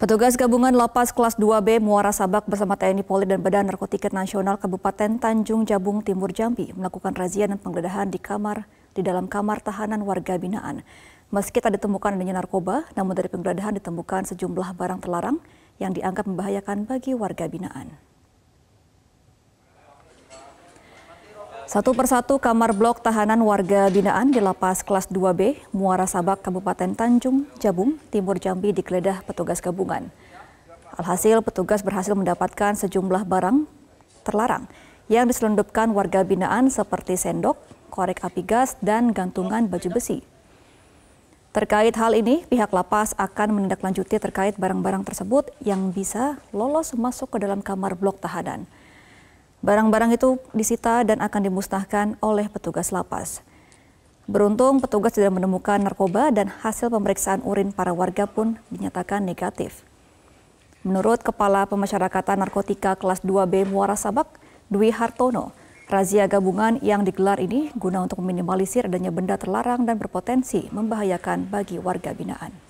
Petugas gabungan Lapas Kelas 2B Muara Sabak bersama TNI Polri dan Badan Narkotika Nasional Kabupaten Tanjung Jabung Timur Jambi melakukan razia dan penggeledahan di kamar di dalam kamar tahanan warga binaan. Meski tak ditemukan adanya narkoba, namun dari penggeledahan ditemukan sejumlah barang terlarang yang dianggap membahayakan bagi warga binaan. Satu persatu kamar blok tahanan warga binaan di lapas kelas 2B Muara Sabak Kabupaten Tanjung Jabung Timur Jambi digeledah petugas gabungan. Alhasil petugas berhasil mendapatkan sejumlah barang terlarang yang diselundupkan warga binaan seperti sendok, korek api gas dan gantungan baju besi. Terkait hal ini, pihak lapas akan menindaklanjuti terkait barang-barang tersebut yang bisa lolos masuk ke dalam kamar blok tahanan. Barang-barang itu disita dan akan dimusnahkan oleh petugas lapas. Beruntung petugas tidak menemukan narkoba dan hasil pemeriksaan urin para warga pun dinyatakan negatif. Menurut Kepala Pemasyarakatan Narkotika kelas 2B Muara Sabak, Dwi Hartono, razia gabungan yang digelar ini guna untuk meminimalisir adanya benda terlarang dan berpotensi membahayakan bagi warga binaan.